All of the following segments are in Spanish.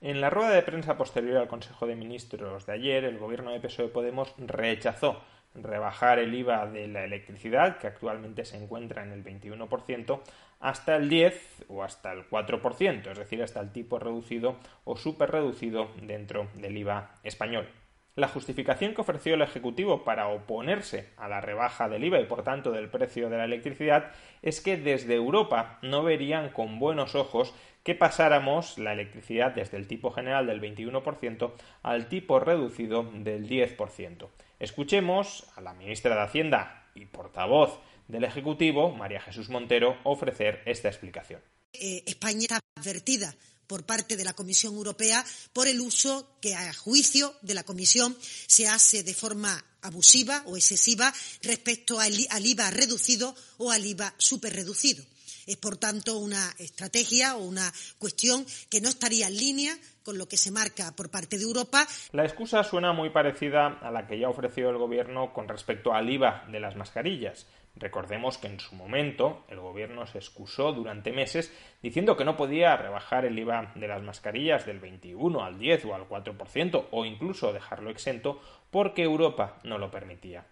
En la rueda de prensa posterior al Consejo de Ministros de ayer, el gobierno de PSOE Podemos rechazó rebajar el IVA de la electricidad, que actualmente se encuentra en el 21%, hasta el 10 o hasta el 4%, es decir, hasta el tipo reducido o super reducido dentro del IVA español. La justificación que ofreció el Ejecutivo para oponerse a la rebaja del IVA y por tanto del precio de la electricidad es que desde Europa no verían con buenos ojos que pasáramos la electricidad desde el tipo general del 21% al tipo reducido del 10%. Escuchemos a la ministra de Hacienda y portavoz del Ejecutivo, María Jesús Montero, ofrecer esta explicación. Eh, España está advertida por parte de la Comisión Europea por el uso que, a juicio de la Comisión, se hace de forma abusiva o excesiva respecto al IVA reducido o al IVA superreducido. Es, por tanto, una estrategia o una cuestión que no estaría en línea con lo que se marca por parte de Europa. La excusa suena muy parecida a la que ya ofreció el Gobierno con respecto al IVA de las mascarillas. Recordemos que en su momento el gobierno se excusó durante meses diciendo que no podía rebajar el IVA de las mascarillas del 21 al 10 o al 4% o incluso dejarlo exento porque Europa no lo permitía.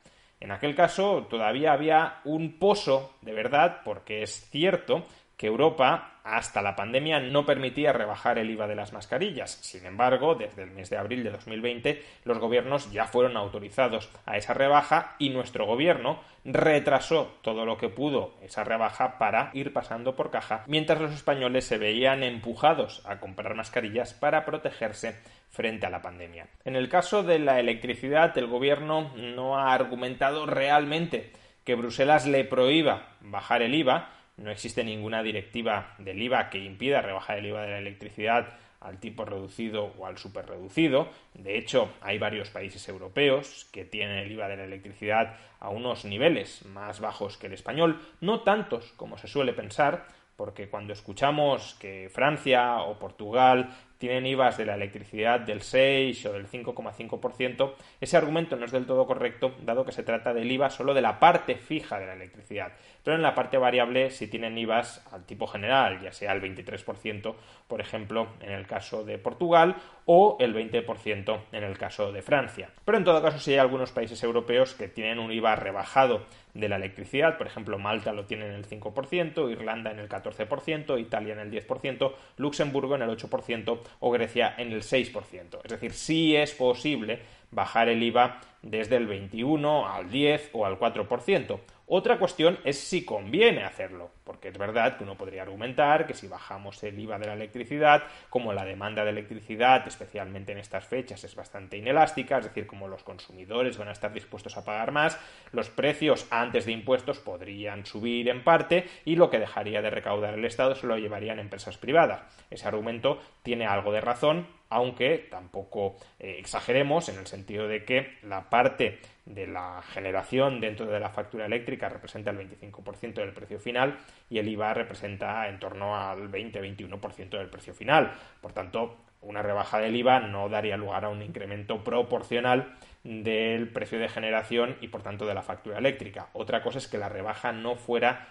En aquel caso todavía había un pozo, de verdad, porque es cierto que Europa hasta la pandemia no permitía rebajar el IVA de las mascarillas. Sin embargo, desde el mes de abril de 2020 los gobiernos ya fueron autorizados a esa rebaja y nuestro gobierno retrasó todo lo que pudo esa rebaja para ir pasando por caja, mientras los españoles se veían empujados a comprar mascarillas para protegerse frente a la pandemia. En el caso de la electricidad, el gobierno no ha argumentado realmente que Bruselas le prohíba bajar el IVA, no existe ninguna directiva del IVA que impida rebajar el IVA de la electricidad al tipo reducido o al superreducido. De hecho, hay varios países europeos que tienen el IVA de la electricidad a unos niveles más bajos que el español, no tantos como se suele pensar, porque cuando escuchamos que Francia o Portugal tienen IVAs de la electricidad del 6 o del 5,5%, ese argumento no es del todo correcto, dado que se trata del IVA solo de la parte fija de la electricidad, pero en la parte variable si tienen IVAs al tipo general, ya sea el 23%, por ejemplo, en el caso de Portugal, o el 20% en el caso de Francia. Pero en todo caso, sí hay algunos países europeos que tienen un IVA rebajado de la electricidad, por ejemplo, Malta lo tiene en el 5%, Irlanda en el 14%, Italia en el 10%, Luxemburgo en el 8%, o Grecia en el 6%. Es decir, sí es posible bajar el IVA desde el 21 al 10 o al 4%. Otra cuestión es si conviene hacerlo, porque es verdad que uno podría argumentar que si bajamos el IVA de la electricidad, como la demanda de electricidad, especialmente en estas fechas, es bastante inelástica, es decir, como los consumidores van a estar dispuestos a pagar más, los precios antes de impuestos podrían subir en parte y lo que dejaría de recaudar el Estado se lo llevarían empresas privadas. Ese argumento tiene algo de razón, aunque tampoco eh, exageremos en el sentido de que la parte de la generación dentro de la factura eléctrica representa el 25% del precio final y el IVA representa en torno al 20-21% del precio final. Por tanto, una rebaja del IVA no daría lugar a un incremento proporcional del precio de generación y por tanto de la factura eléctrica. Otra cosa es que la rebaja no fuera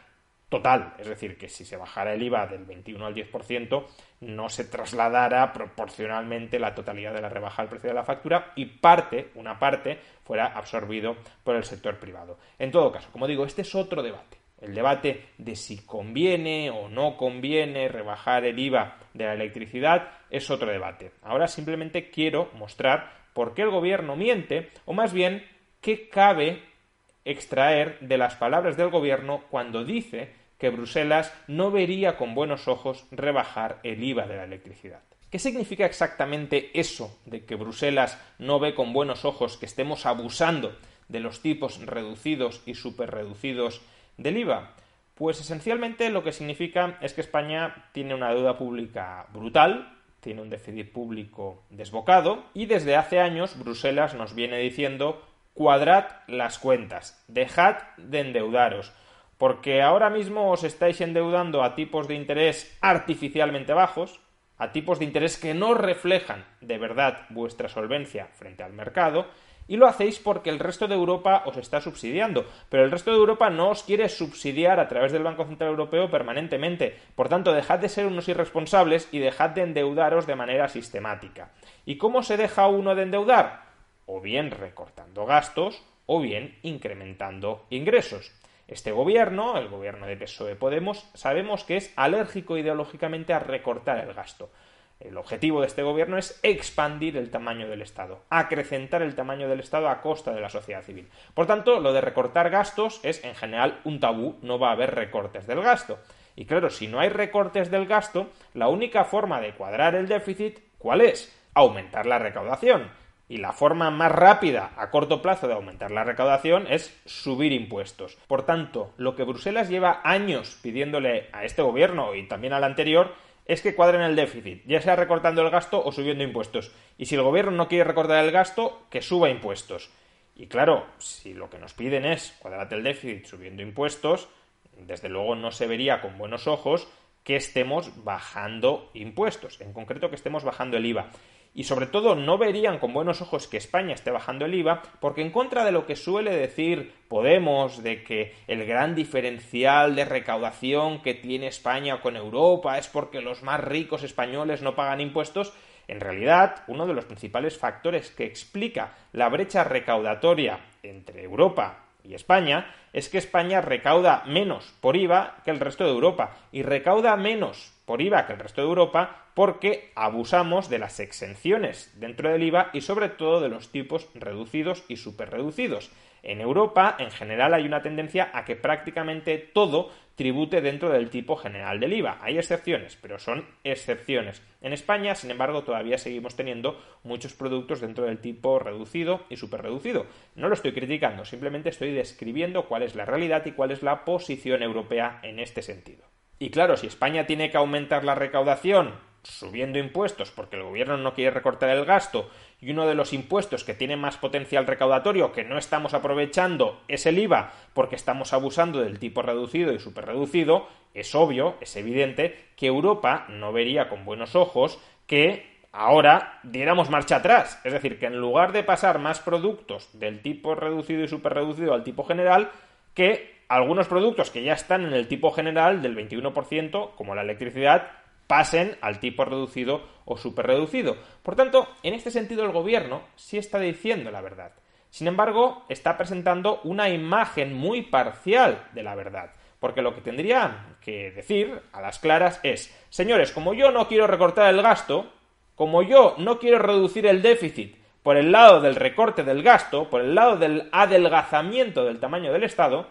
total, es decir, que si se bajara el IVA del 21 al 10%, no se trasladara proporcionalmente la totalidad de la rebaja al precio de la factura y parte, una parte, fuera absorbido por el sector privado. En todo caso, como digo, este es otro debate. El debate de si conviene o no conviene rebajar el IVA de la electricidad es otro debate. Ahora simplemente quiero mostrar por qué el gobierno miente o más bien qué cabe extraer de las palabras del gobierno cuando dice que Bruselas no vería con buenos ojos rebajar el IVA de la electricidad. ¿Qué significa exactamente eso de que Bruselas no ve con buenos ojos que estemos abusando de los tipos reducidos y superreducidos del IVA? Pues esencialmente lo que significa es que España tiene una deuda pública brutal, tiene un déficit público desbocado y desde hace años Bruselas nos viene diciendo cuadrad las cuentas, dejad de endeudaros, porque ahora mismo os estáis endeudando a tipos de interés artificialmente bajos, a tipos de interés que no reflejan de verdad vuestra solvencia frente al mercado, y lo hacéis porque el resto de Europa os está subsidiando, pero el resto de Europa no os quiere subsidiar a través del Banco Central Europeo permanentemente. Por tanto, dejad de ser unos irresponsables y dejad de endeudaros de manera sistemática. ¿Y cómo se deja uno de endeudar? O bien recortando gastos o bien incrementando ingresos. Este gobierno, el gobierno de PSOE Podemos, sabemos que es alérgico ideológicamente a recortar el gasto. El objetivo de este gobierno es expandir el tamaño del Estado, acrecentar el tamaño del Estado a costa de la sociedad civil. Por tanto, lo de recortar gastos es en general un tabú, no va a haber recortes del gasto. Y claro, si no hay recortes del gasto, la única forma de cuadrar el déficit, ¿cuál es? Aumentar la recaudación. Y la forma más rápida a corto plazo de aumentar la recaudación es subir impuestos. Por tanto, lo que Bruselas lleva años pidiéndole a este gobierno y también al anterior es que cuadren el déficit, ya sea recortando el gasto o subiendo impuestos. Y si el gobierno no quiere recortar el gasto, que suba impuestos. Y claro, si lo que nos piden es cuadrar el déficit subiendo impuestos, desde luego no se vería con buenos ojos que estemos bajando impuestos, en concreto que estemos bajando el IVA y sobre todo no verían con buenos ojos que España esté bajando el IVA, porque en contra de lo que suele decir Podemos, de que el gran diferencial de recaudación que tiene España con Europa es porque los más ricos españoles no pagan impuestos, en realidad, uno de los principales factores que explica la brecha recaudatoria entre Europa y España es que España recauda menos por IVA que el resto de Europa y recauda menos por IVA que el resto de Europa porque abusamos de las exenciones dentro del IVA y sobre todo de los tipos reducidos y superreducidos. En Europa, en general, hay una tendencia a que prácticamente todo tribute dentro del tipo general del IVA. Hay excepciones, pero son excepciones. En España, sin embargo, todavía seguimos teniendo muchos productos dentro del tipo reducido y superreducido. No lo estoy criticando, simplemente estoy describiendo cuál es la realidad y cuál es la posición europea en este sentido. Y claro, si España tiene que aumentar la recaudación subiendo impuestos porque el gobierno no quiere recortar el gasto y uno de los impuestos que tiene más potencial recaudatorio que no estamos aprovechando es el IVA porque estamos abusando del tipo reducido y superreducido, es obvio, es evidente que Europa no vería con buenos ojos que ahora diéramos marcha atrás. Es decir, que en lugar de pasar más productos del tipo reducido y superreducido al tipo general, que algunos productos que ya están en el tipo general del 21%, como la electricidad, pasen al tipo reducido o superreducido. Por tanto, en este sentido el gobierno sí está diciendo la verdad. Sin embargo, está presentando una imagen muy parcial de la verdad. Porque lo que tendría que decir a las claras es, señores, como yo no quiero recortar el gasto, como yo no quiero reducir el déficit por el lado del recorte del gasto, por el lado del adelgazamiento del tamaño del Estado,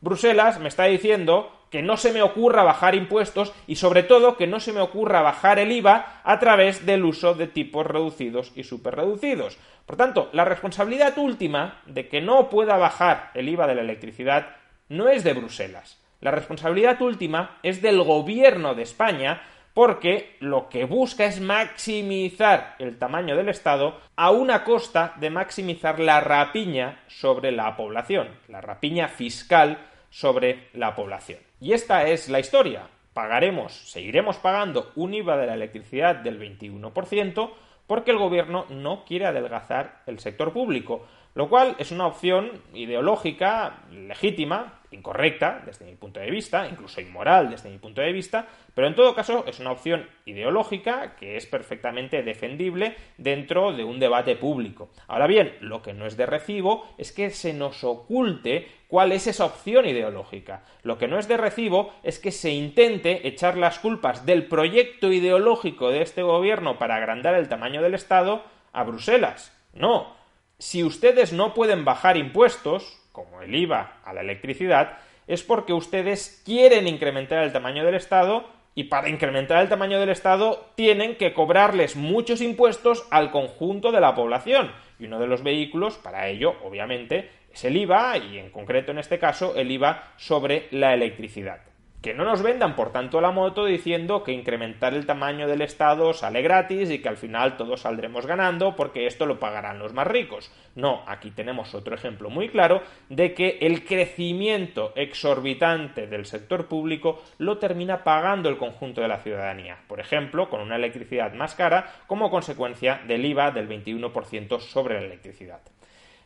Bruselas me está diciendo que no se me ocurra bajar impuestos y sobre todo que no se me ocurra bajar el IVA a través del uso de tipos reducidos y superreducidos. Por tanto, la responsabilidad última de que no pueda bajar el IVA de la electricidad no es de Bruselas. La responsabilidad última es del gobierno de España porque lo que busca es maximizar el tamaño del Estado a una costa de maximizar la rapiña sobre la población, la rapiña fiscal sobre la población. Y esta es la historia. Pagaremos, seguiremos pagando un IVA de la electricidad del 21% porque el gobierno no quiere adelgazar el sector público, lo cual es una opción ideológica legítima, incorrecta desde mi punto de vista, incluso inmoral desde mi punto de vista, pero en todo caso es una opción ideológica que es perfectamente defendible dentro de un debate público. Ahora bien, lo que no es de recibo es que se nos oculte cuál es esa opción ideológica. Lo que no es de recibo es que se intente echar las culpas del proyecto ideológico de este gobierno para agrandar el tamaño del Estado a Bruselas. No, si ustedes no pueden bajar impuestos, como el IVA a la electricidad, es porque ustedes quieren incrementar el tamaño del Estado y para incrementar el tamaño del Estado tienen que cobrarles muchos impuestos al conjunto de la población. Y uno de los vehículos para ello, obviamente, es el IVA y en concreto en este caso el IVA sobre la electricidad. Que no nos vendan, por tanto, la moto diciendo que incrementar el tamaño del Estado sale gratis y que al final todos saldremos ganando porque esto lo pagarán los más ricos. No, aquí tenemos otro ejemplo muy claro de que el crecimiento exorbitante del sector público lo termina pagando el conjunto de la ciudadanía. Por ejemplo, con una electricidad más cara como consecuencia del IVA del 21% sobre la electricidad.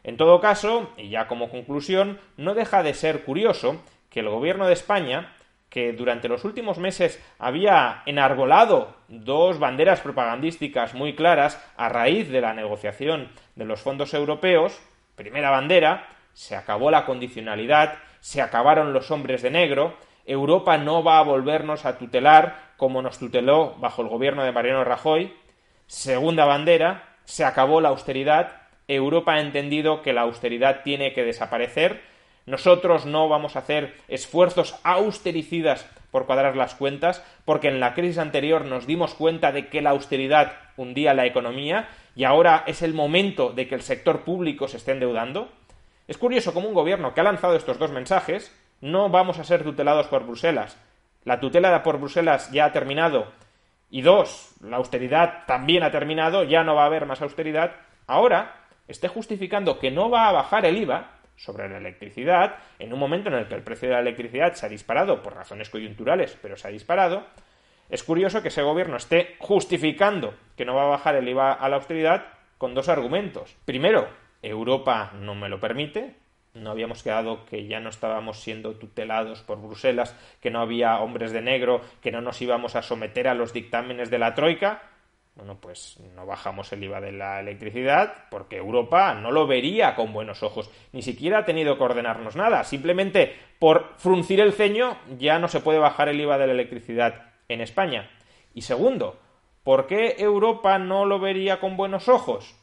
En todo caso, y ya como conclusión, no deja de ser curioso que el gobierno de España que durante los últimos meses había enarbolado dos banderas propagandísticas muy claras a raíz de la negociación de los fondos europeos, primera bandera, se acabó la condicionalidad, se acabaron los hombres de negro, Europa no va a volvernos a tutelar como nos tuteló bajo el gobierno de Mariano Rajoy. Segunda bandera, se acabó la austeridad, Europa ha entendido que la austeridad tiene que desaparecer, nosotros no vamos a hacer esfuerzos austericidas por cuadrar las cuentas, porque en la crisis anterior nos dimos cuenta de que la austeridad hundía la economía y ahora es el momento de que el sector público se esté endeudando. Es curioso cómo un gobierno que ha lanzado estos dos mensajes, no vamos a ser tutelados por Bruselas. La tutela por Bruselas ya ha terminado. Y dos, la austeridad también ha terminado, ya no va a haber más austeridad. Ahora esté justificando que no va a bajar el IVA sobre la electricidad, en un momento en el que el precio de la electricidad se ha disparado por razones coyunturales, pero se ha disparado, es curioso que ese gobierno esté justificando que no va a bajar el IVA a la austeridad con dos argumentos. Primero, Europa no me lo permite, no habíamos quedado que ya no estábamos siendo tutelados por Bruselas, que no había hombres de negro, que no nos íbamos a someter a los dictámenes de la Troika bueno, pues no bajamos el IVA de la electricidad porque Europa no lo vería con buenos ojos. Ni siquiera ha tenido que ordenarnos nada. Simplemente por fruncir el ceño ya no se puede bajar el IVA de la electricidad en España. Y segundo, ¿por qué Europa no lo vería con buenos ojos?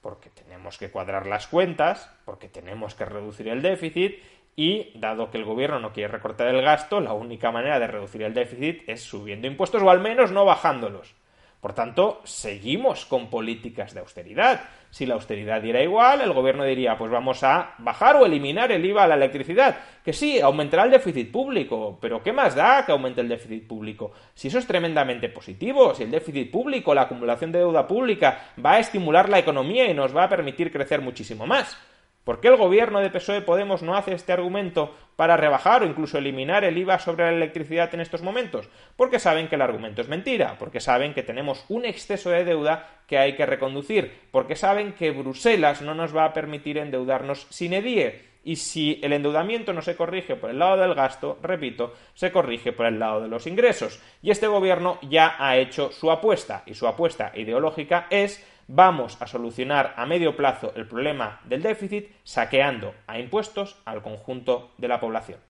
Porque tenemos que cuadrar las cuentas, porque tenemos que reducir el déficit y dado que el gobierno no quiere recortar el gasto, la única manera de reducir el déficit es subiendo impuestos o al menos no bajándolos. Por tanto, seguimos con políticas de austeridad. Si la austeridad diera igual, el gobierno diría, pues vamos a bajar o eliminar el IVA a la electricidad. Que sí, aumentará el déficit público, pero ¿qué más da que aumente el déficit público? Si eso es tremendamente positivo, si el déficit público, la acumulación de deuda pública va a estimular la economía y nos va a permitir crecer muchísimo más. ¿Por qué el gobierno de PSOE Podemos no hace este argumento para rebajar o incluso eliminar el IVA sobre la electricidad en estos momentos? Porque saben que el argumento es mentira, porque saben que tenemos un exceso de deuda que hay que reconducir, porque saben que Bruselas no nos va a permitir endeudarnos sin edie, y si el endeudamiento no se corrige por el lado del gasto, repito, se corrige por el lado de los ingresos. Y este gobierno ya ha hecho su apuesta y su apuesta ideológica es vamos a solucionar a medio plazo el problema del déficit saqueando a impuestos al conjunto de la población.